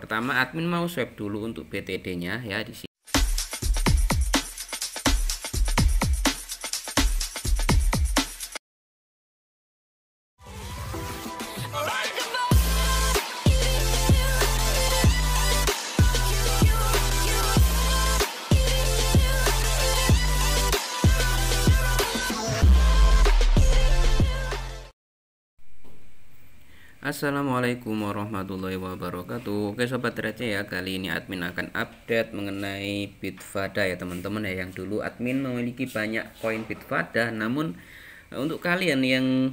Pertama admin mau swipe dulu untuk BTD-nya ya di sini. Assalamualaikum warahmatullahi wabarakatuh Oke sobat receh ya kali ini admin akan update mengenai Bitfada ya teman-teman ya yang dulu admin memiliki banyak koin Bitfada namun eh, untuk kalian yang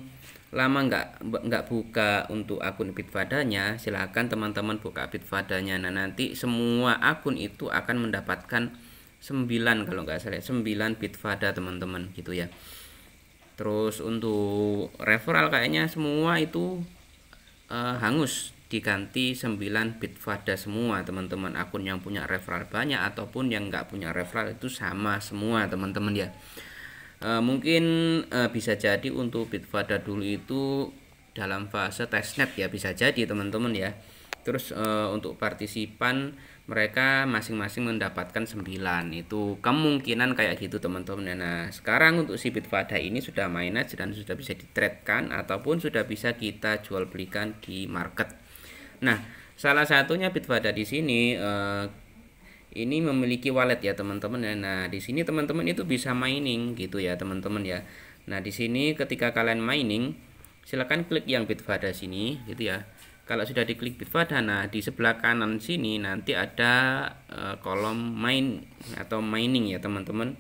lama nggak nggak buka untuk akun Bitfadanya silahkan teman-teman buka Bitfadanya nah nanti semua akun itu akan mendapatkan 9 kalau nggak salah 9 Bitfada teman-teman gitu ya Terus untuk referral kayaknya semua itu uh, hangus diganti 9 bit fada semua teman-teman akun yang punya referral banyak ataupun yang nggak punya referral itu sama semua teman-teman ya e, mungkin e, bisa jadi untuk bit fada dulu itu dalam fase testnet ya bisa jadi teman-teman ya terus e, untuk partisipan mereka masing-masing mendapatkan 9 itu kemungkinan kayak gitu teman-teman nah, nah sekarang untuk si Bitvada ini sudah aja dan sudah bisa di ataupun sudah bisa kita jual belikan di market nah salah satunya bitfada di sini eh, ini memiliki wallet ya teman-teman nah, nah di sini teman-teman itu bisa mining gitu ya teman-teman ya nah di sini ketika kalian mining silahkan klik yang bitfada sini gitu ya kalau sudah diklik Bitfada nah di sebelah kanan sini nanti ada eh, kolom main atau mining ya teman-teman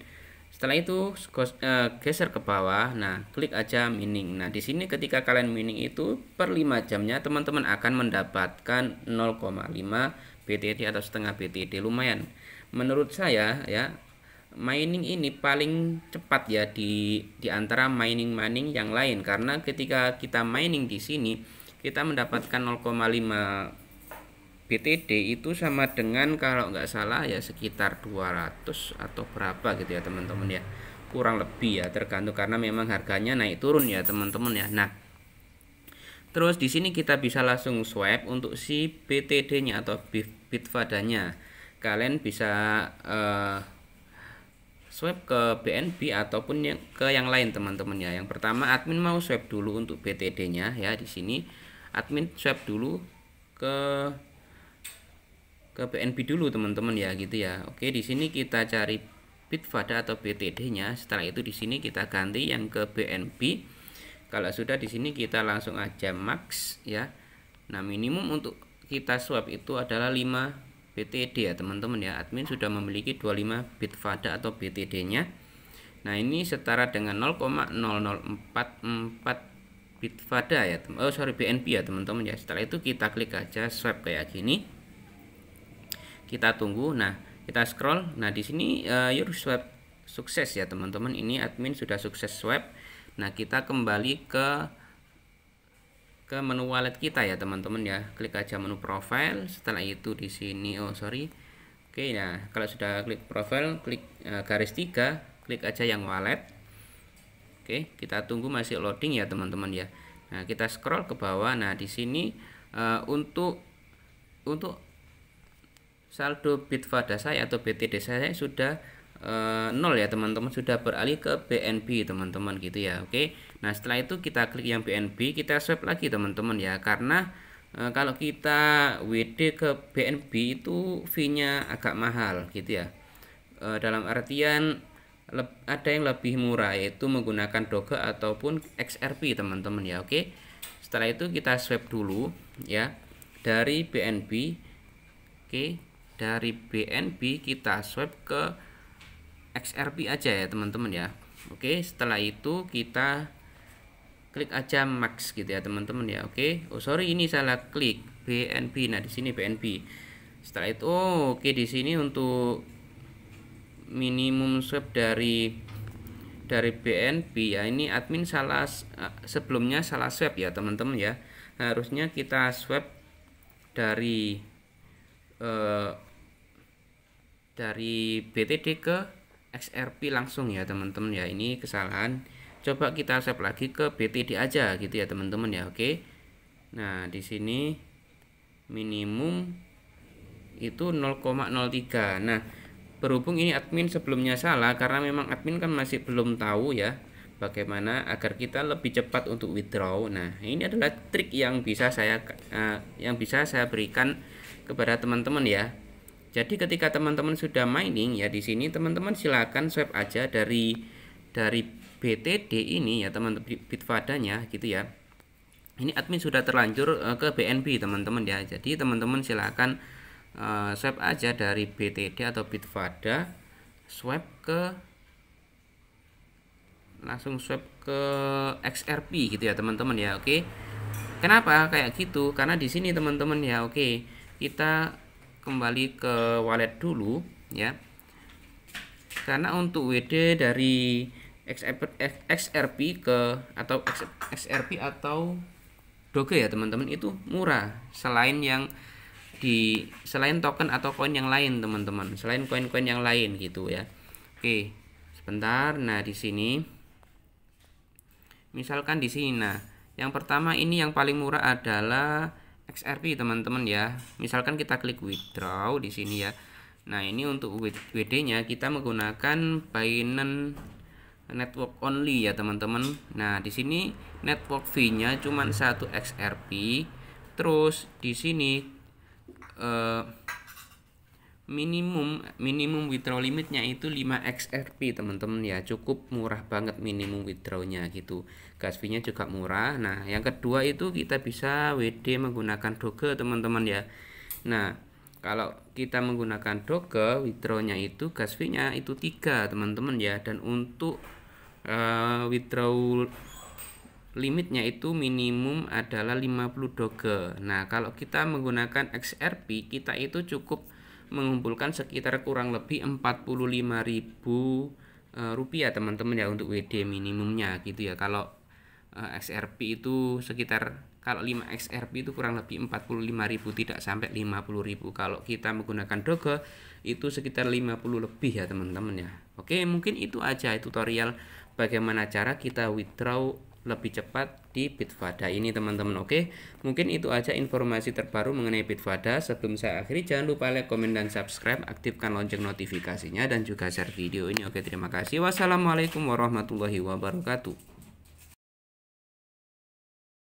setelah itu eh, geser ke bawah nah klik aja mining nah di sini ketika kalian mining itu per 5 jamnya teman-teman akan mendapatkan 0,5 BTD atau setengah BTD lumayan menurut saya ya mining ini paling cepat ya di di antara mining-mining yang lain karena ketika kita mining di sini kita mendapatkan 0,5 BTD itu sama dengan kalau nggak salah ya sekitar 200 atau berapa gitu ya teman-teman ya kurang lebih ya tergantung karena memang harganya naik turun ya teman-teman ya nah terus di sini kita bisa langsung swipe untuk si BTD nya atau Bitfadanya kalian bisa uh, eh, swipe ke BNB ataupun yang, ke yang lain teman-teman ya yang pertama admin mau swipe dulu untuk BTD nya ya di sini admin swap dulu ke ke BNB dulu teman-teman ya gitu ya Oke di sini kita cari Bitfada atau BTD nya setelah itu di sini kita ganti yang ke BNB kalau sudah di sini kita langsung aja max ya Nah minimum untuk kita swap itu adalah 5 BTD ya teman-teman ya admin sudah memiliki 25 Bitfada atau BTD nya Nah ini setara dengan 0,00444 Bitfada ya teman oh sorry bnp ya teman-teman ya setelah itu kita klik aja swipe kayak gini kita tunggu nah kita scroll nah di sini uh, eh, your swipe sukses ya teman-teman ini admin sudah sukses swipe nah kita kembali ke ke menu wallet kita ya teman-teman ya klik aja menu profile setelah itu di sini oh sorry oke nah kalau sudah klik profile klik uh, garis tiga klik aja yang wallet Oke, kita tunggu masih loading ya teman-teman ya. Nah, kita scroll ke bawah. Nah, di sini uh, untuk untuk saldo Bitfada saya atau BTD saya sudah eh, nol ya teman-teman sudah beralih ke BNB teman-teman gitu ya oke nah setelah itu kita klik yang BNB kita swipe lagi teman-teman ya karena uh, kalau kita WD ke BNB itu fee nya agak mahal gitu ya uh, dalam artian ada yang lebih murah yaitu menggunakan Doge ataupun XRP teman-teman ya oke setelah itu kita swap dulu ya dari BNB oke dari BNB kita swap ke XRP aja ya teman-teman ya oke setelah itu kita klik aja max gitu ya teman-teman ya oke oh sorry ini salah klik BNB nah di sini BNB setelah itu oh, oke di sini untuk minimum swap dari dari BNB ya ini admin salah eh, sebelumnya salah swap ya teman-teman ya harusnya kita swap dari eh, dari BTD ke XRP langsung ya teman-teman ya ini kesalahan coba kita swap lagi ke BTD aja gitu ya teman-teman ya oke nah di sini minimum itu 0,03 nah berhubung ini admin sebelumnya salah karena memang admin kan masih belum tahu ya bagaimana agar kita lebih cepat untuk withdraw. Nah, ini adalah trik yang bisa saya uh, yang bisa saya berikan kepada teman-teman ya. Jadi ketika teman-teman sudah mining ya di sini teman-teman silakan swap aja dari dari BTD ini ya teman-teman Bitfadanya gitu ya. Ini admin sudah terlanjur uh, ke BNB teman-teman ya. Jadi teman-teman silakan uh, eh, swap aja dari BTD atau Bitfada swap ke langsung swap ke XRP gitu ya teman-teman ya oke okay? kenapa kayak gitu karena di sini teman-teman ya oke okay, kita kembali ke wallet dulu ya karena untuk WD dari XRP, XRP ke atau XRP atau Doge ya teman-teman itu murah selain yang di selain token atau koin yang lain teman-teman selain koin-koin yang lain gitu ya oke sebentar nah di sini misalkan di sini nah yang pertama ini yang paling murah adalah XRP teman-teman ya misalkan kita klik withdraw di sini ya nah ini untuk WD nya kita menggunakan Binance network only ya teman-teman nah di sini network fee nya cuma satu XRP terus di sini Eh, minimum minimum withdraw limitnya itu 5 XRP teman-teman ya cukup murah banget minimum withdrawnya gitu gas fee nya juga murah nah yang kedua itu kita bisa WD menggunakan doge teman-teman ya nah kalau kita menggunakan doge withdrawnya itu gas fee nya itu tiga teman-teman ya dan untuk uh, withdraw limitnya itu minimum adalah 50 doge nah kalau kita menggunakan XRP kita itu cukup mengumpulkan sekitar kurang lebih 45.000 e, rupiah teman-teman ya untuk WD minimumnya gitu ya kalau e, XRP itu sekitar kalau 5 XRP itu kurang lebih 45.000 tidak sampai 50.000 kalau kita menggunakan Doge itu sekitar 50 lebih ya teman-teman ya Oke mungkin itu aja tutorial bagaimana cara kita withdraw lebih cepat di Bitvada ini teman-teman oke mungkin itu aja informasi terbaru mengenai Bitvada sebelum saya akhiri jangan lupa like komen dan subscribe aktifkan lonceng notifikasinya dan juga share video ini oke terima kasih wassalamualaikum warahmatullahi wabarakatuh